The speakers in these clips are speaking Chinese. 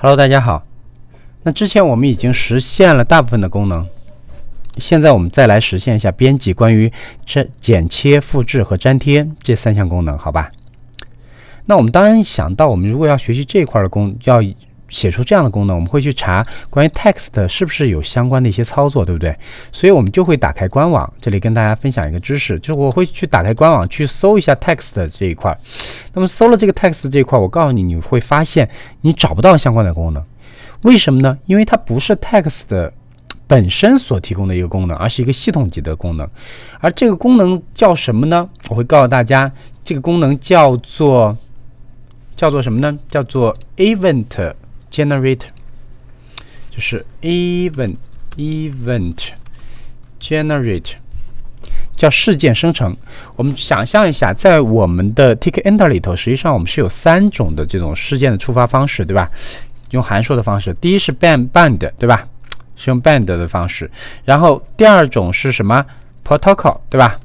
Hello，大家好。那之前我们已经实现了大部分的功能，现在我们再来实现一下编辑关于这剪切、复制和粘贴这三项功能，好吧？那我们当然想到，我们如果要学习这一块的功，要。写出这样的功能，我们会去查关于 text 是不是有相关的一些操作，对不对？所以，我们就会打开官网。这里跟大家分享一个知识，就是我会去打开官网去搜一下 text 这一块。那么，搜了这个 text 这一块，我告诉你，你会发现你找不到相关的功能，为什么呢？因为它不是 text 本身所提供的一个功能，而是一个系统级的功能。而这个功能叫什么呢？我会告诉大家，这个功能叫做叫做什么呢？叫做 event。Generate 就是 event event generate 叫事件生成。我们想象一下，在我们的 t i c k e n t e r 里头，实际上我们是有三种的这种事件的触发方式，对吧？用函数的方式，第一是 b a n d b a n d 对吧？是用 b a n d 的方式。然后第二种是什么 protocol，对吧？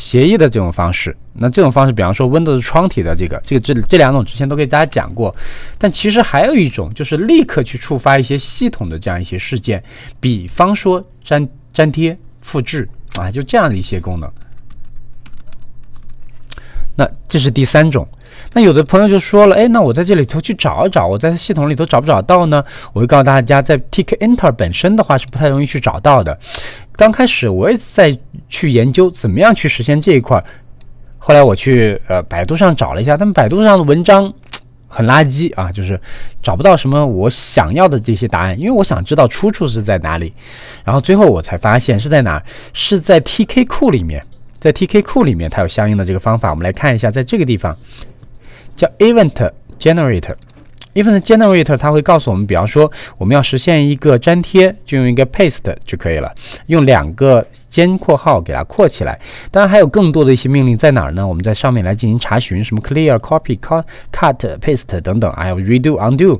协议的这种方式，那这种方式，比方说 Windows 窗体的这个、这个、这这两种之前都给大家讲过，但其实还有一种就是立刻去触发一些系统的这样一些事件，比方说粘粘贴、复制啊，就这样的一些功能。那这是第三种，那有的朋友就说了，哎，那我在这里头去找一找，我在系统里头找不找到呢？我会告诉大家，在 TK Enter 本身的话是不太容易去找到的。刚开始我也在去研究怎么样去实现这一块，后来我去呃百度上找了一下，但百度上的文章很垃圾啊，就是找不到什么我想要的这些答案，因为我想知道出处是在哪里。然后最后我才发现是在哪，是在 TK 库里面。在 Tk 库里面，它有相应的这个方法。我们来看一下，在这个地方叫 Event Generator。Event Generator 它会告诉我们，比方说我们要实现一个粘贴，就用一个 Paste 就可以了，用两个尖括号给它括起来。当然还有更多的一些命令在哪儿呢？我们在上面来进行查询，什么 Clear、Copy、Cut、Paste 等等，还有 Redo、Undo。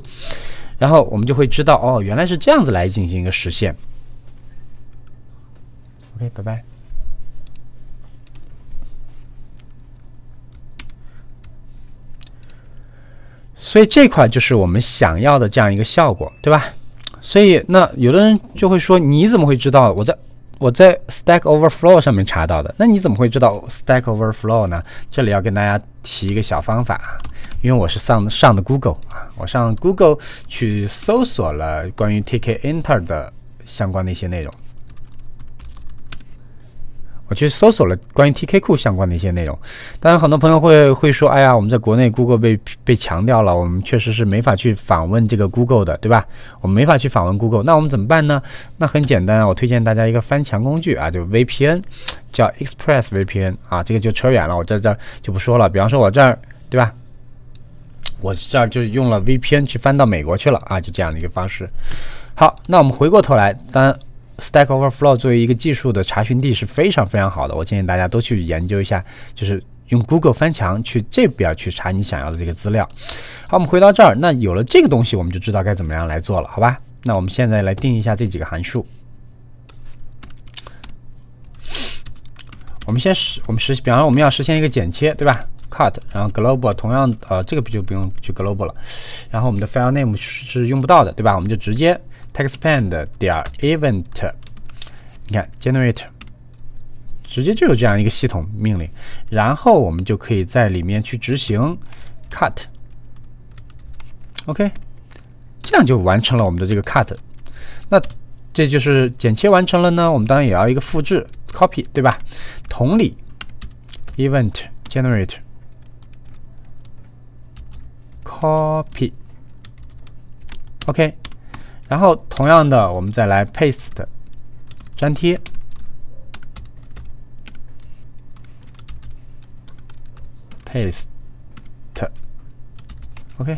然后我们就会知道，哦，原来是这样子来进行一个实现。OK，拜拜。所以这块就是我们想要的这样一个效果，对吧？所以那有的人就会说，你怎么会知道？我在我在 Stack Overflow 上面查到的。那你怎么会知道 Stack Overflow 呢？这里要跟大家提一个小方法，因为我是上上的 Google 啊，我上 Google 去搜索了关于 TK e n t e r 的相关的一些内容。我去搜索了关于 T K 库相关的一些内容，当然，很多朋友会会说，哎呀，我们在国内 Google 被被强调了，我们确实是没法去访问这个 Google 的，对吧？我们没法去访问 Google，那我们怎么办呢？那很简单啊，我推荐大家一个翻墙工具啊，就 VPN，叫 Express VPN 啊，这个就扯远了，我在这就不说了。比方说，我这儿对吧？我这儿就用了 VPN 去翻到美国去了啊，就这样的一个方式。好，那我们回过头来，当。然。Stack Overflow 作为一个技术的查询地是非常非常好的，我建议大家都去研究一下，就是用 Google 翻墙去这边去查你想要的这个资料。好，我们回到这儿，那有了这个东西，我们就知道该怎么样来做了，好吧？那我们现在来定一下这几个函数。我们先实，我们实，比方说我们要实现一个剪切，对吧？Cut，然后 global，同样，呃，这个就不用去 global 了。然后我们的 file name 是用不到的，对吧？我们就直接。expand 点 event，你看 generate，直接就有这样一个系统命令，然后我们就可以在里面去执行 cut，OK，、okay, 这样就完成了我们的这个 cut。那这就是剪切完成了呢，我们当然也要一个复制 copy，对吧？同理，event generate copy，OK，、okay, 然后，同样的，我们再来 paste 粘贴，paste，OK。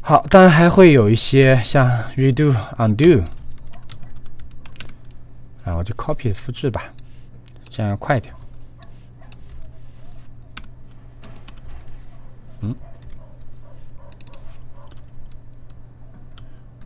好，当然还会有一些像 redo、undo。啊，我就 copy 复制吧，这样要快一点。嗯。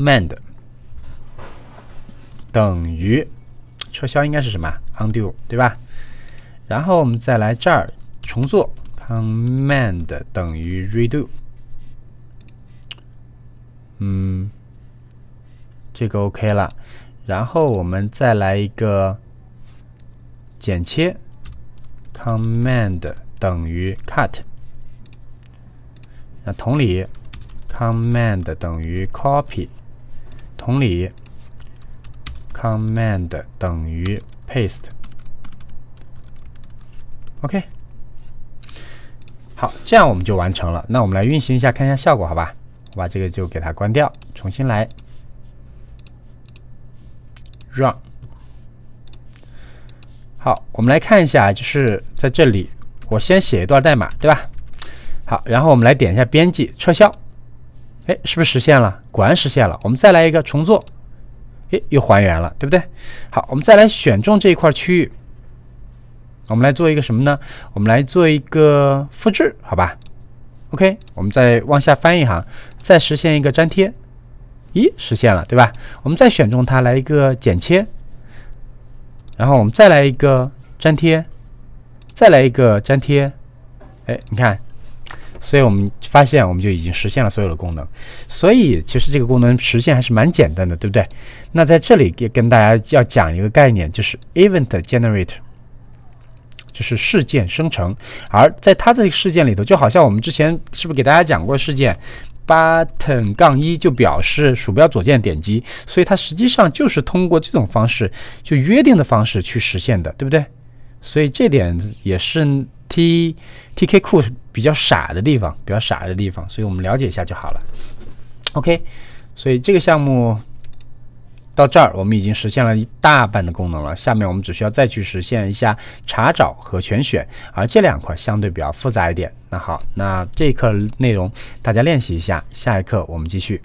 command 等于撤销应该是什么？undo 对吧？然后我们再来这儿重做，command 等于 redo。嗯，这个 OK 了。然后我们再来一个剪切，command 等于 cut。那同理，command 等于 copy。同理，command 等于 paste。OK，好，这样我们就完成了。那我们来运行一下，看一下效果，好吧？我把这个就给它关掉，重新来 run。好，我们来看一下，就是在这里，我先写一段代码，对吧？好，然后我们来点一下编辑，撤销。哎，是不是实现了？果然实现了。我们再来一个重做，哎，又还原了，对不对？好，我们再来选中这一块区域。我们来做一个什么呢？我们来做一个复制，好吧？OK，我们再往下翻一行，再实现一个粘贴，咦，实现了，对吧？我们再选中它，来一个剪切，然后我们再来一个粘贴，再来一个粘贴，哎，你看。所以我们发现，我们就已经实现了所有的功能。所以其实这个功能实现还是蛮简单的，对不对？那在这里也跟大家要讲一个概念，就是 event generator，就是事件生成。而在它这个事件里头，就好像我们之前是不是给大家讲过事件？button- 杠一就表示鼠标左键点击，所以它实际上就是通过这种方式，就约定的方式去实现的，对不对？所以这点也是。T T K 库比较傻的地方，比较傻的地方，所以我们了解一下就好了。OK，所以这个项目到这儿，我们已经实现了一大半的功能了。下面我们只需要再去实现一下查找和全选，而这两块相对比较复杂一点。那好，那这一课内容大家练习一下，下一课我们继续。